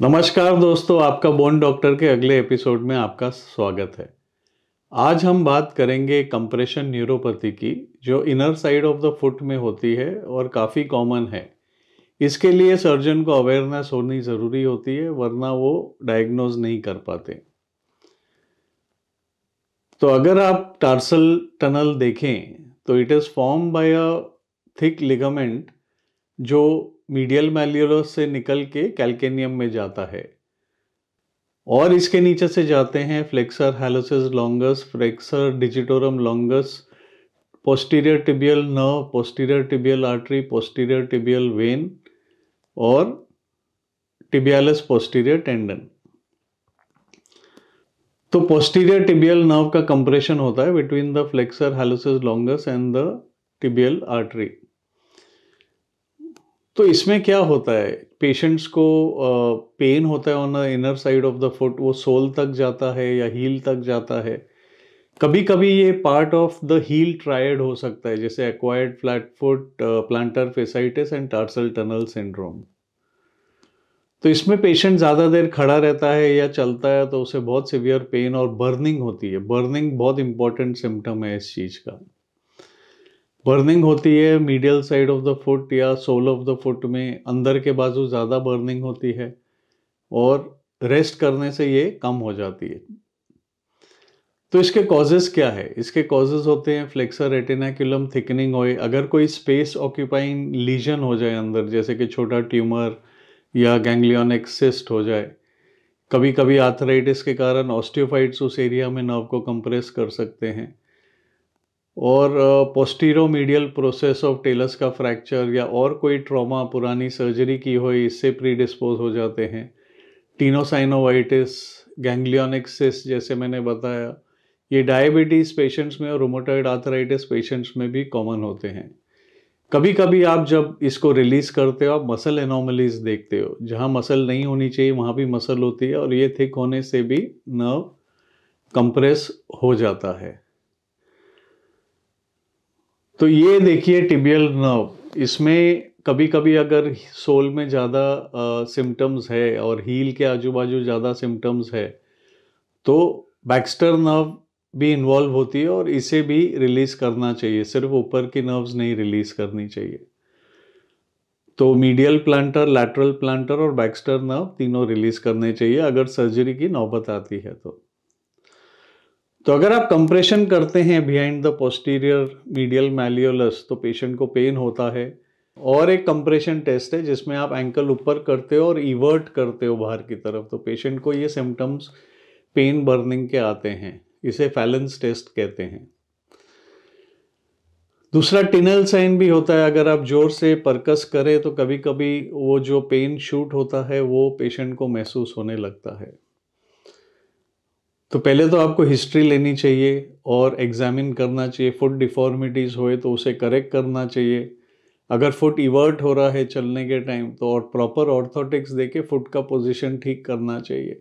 नमस्कार दोस्तों आपका बोन डॉक्टर के अगले एपिसोड में आपका स्वागत है आज हम बात करेंगे कंप्रेशन न्यूरोपैथी की जो inner side of the foot में होती है और काफ़ी कॉमन है इसके लिए सर्जन को अवेयरनेस होनी ज़रूरी होती है वरना वो डायग्नोज नहीं कर पाते तो अगर आप टार्सल टनल देखें तो it is form by a thick ligament जो मीडियल मैल्यूलस से निकल के कैल्केनियम में जाता है और इसके नीचे से जाते हैं flexor hallucis longus flexor digitorum longus posterior tibial nerve posterior tibial artery posterior tibial vein और टिबियालस पोस्टीरियर टेंडन तो पोस्टीरियर टिबियल नर्व का कंप्रेशन होता है between the flexor hallucis longus and the tibial artery तो इसमें क्या होता है पेशेंट्स को पेन होता है on inner side of the foot वो सोल तक जाता है या हील तक जाता है कभी कभी ये part of the heel triad हो सकता है जैसे acquired foot plantar fasciitis and tarsal tunnel syndrome तो इसमें पेशेंट ज़्यादा देर खड़ा रहता है या चलता है तो उसे बहुत सिवियर पेन और बर्निंग होती है बर्निंग बहुत इंपॉर्टेंट सिम्टम है इस चीज़ का बर्निंग होती है medial side of the foot या सोल ऑफ द फुट में अंदर के बाजू ज़्यादा बर्निंग होती है और रेस्ट करने से ये कम हो जाती है तो इसके कॉजेज़ क्या है इसके कॉजेज़ होते हैं फ्लेक्सर रेटिनाक्यूलम थिकनिंग हो अगर कोई स्पेस ऑक्यूपाइंग लीजन हो जाए अंदर जैसे कि छोटा ट्यूमर या गैंग्लियन सिस्ट हो जाए कभी कभी आर्थराइटिस के कारण ऑस्टियोफाइट्स उस एरिया में नर्व को कंप्रेस कर सकते हैं और पोस्टीरोमीडियल प्रोसेस ऑफ टेलस का फ्रैक्चर या और कोई ट्रॉमा पुरानी सर्जरी की हो इससे प्रीडिस्पोज हो जाते हैं टीनोसाइनोवाइटिस गैंग्लियनिक सिस्ट जैसे मैंने बताया ये डायबिटीज़ पेशेंट्स में और रोमोटॉइड आर्थराइटिस पेशेंट्स में भी कॉमन होते हैं कभी कभी आप जब इसको रिलीज़ करते हो आप मसल एनोमलीज देखते हो जहाँ मसल नहीं होनी चाहिए वहाँ भी मसल होती है और ये थिक होने से भी नर्व कंप्रेस हो जाता है तो ये देखिए टिबियल नर्व इसमें कभी कभी अगर सोल में ज़्यादा सिम्टम्स है और हील के आजू बाजू ज़्यादा सिम्टम्स है तो बैक्स्टर नर्व भी इन्वॉल्व होती है और इसे भी रिलीज करना चाहिए सिर्फ ऊपर की नर्व्स नहीं रिलीज करनी चाहिए तो मीडियल प्लांटर लैटरल प्लांटर और बैक्स्टर नर्व तीनों रिलीज करने चाहिए अगर सर्जरी की नौबत आती है तो तो अगर आप कंप्रेशन करते हैं behind the posterior medial malleolus तो पेशेंट को पेन होता है और एक कंप्रेशन टेस्ट है जिसमें आप एंकल ऊपर करते हो और इवर्ट करते हो बाहर की तरफ तो पेशेंट को ये सिम्टम्स पेन बर्निंग के आते हैं इसे फैलेंस टेस्ट कहते हैं दूसरा टिनल साइन भी होता है अगर आप जोर से परकस करें तो कभी कभी वो जो पेन शूट होता है वो पेशेंट को महसूस होने लगता है तो पहले तो आपको हिस्ट्री लेनी चाहिए और एग्जामिन करना चाहिए फुट डिफॉर्मिटीज़ होए तो उसे करेक्ट करना चाहिए अगर फुट इवर्ट हो रहा है चलने के टाइम तो और प्रॉपर ऑर्थोटिक्स देके फुट का पोजीशन ठीक करना चाहिए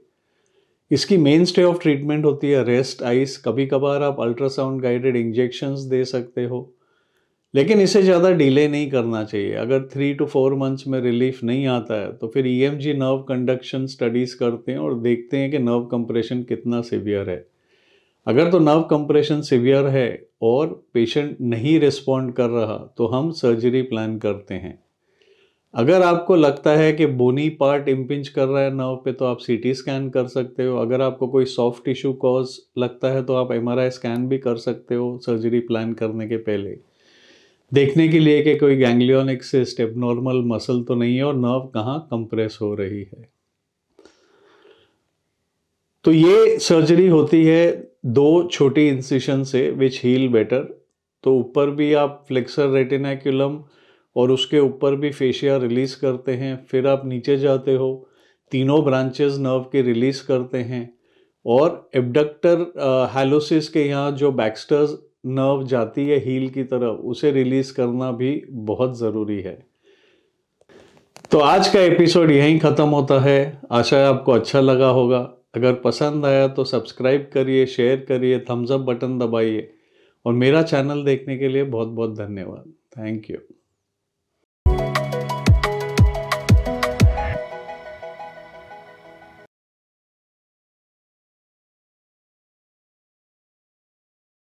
इसकी मेन स्टे ऑफ ट्रीटमेंट होती है रेस्ट आइस कभी कभार आप अल्ट्रासाउंड गाइडेड इंजेक्शंस दे सकते हो लेकिन इसे ज़्यादा डिले नहीं करना चाहिए अगर थ्री टू फोर मंथ्स में रिलीफ नहीं आता है तो फिर ई नर्व कंडक्शन स्टडीज़ करते हैं और देखते हैं कि नर्व कंप्रेशन कितना सिवियर है अगर तो नर्व कंप्रेशन सिवियर है और पेशेंट नहीं रिस्पॉन्ड कर रहा तो हम सर्जरी प्लान करते हैं अगर आपको लगता है कि बोनी पार्ट इम्पिंच कर रहा है नर्व पे तो आप सीटी स्कैन कर सकते हो अगर आपको कोई सॉफ्ट टिश्यू कॉज लगता है तो आप एमआरआई स्कैन भी कर सकते हो सर्जरी प्लान करने के पहले देखने के लिए कि कोई गैंग्लियोनिक सिस्ट एबनॉर्मल मसल तो नहीं है और नर्व कहाँ कंप्रेस हो रही है तो ये सर्जरी होती है दो छोटी इंसिशन से विच हील बेटर तो ऊपर भी आप फ्लेक्सर रेटिनाक्यूलम और उसके ऊपर भी फेशिया रिलीज़ करते हैं फिर आप नीचे जाते हो तीनों ब्रांचेस नर्व के रिलीज़ करते हैं और एबडक्टर हैलोसिस के यहाँ जो बैक्स्टर्स नर्व जाती है हील की तरफ उसे रिलीज़ करना भी बहुत ज़रूरी है तो आज का एपिसोड यहीं ख़त्म होता है आशा है आपको अच्छा लगा होगा अगर पसंद आया तो सब्सक्राइब करिए शेयर करिए थम्सअप बटन दबाइए और मेरा चैनल देखने के लिए बहुत बहुत धन्यवाद थैंक यू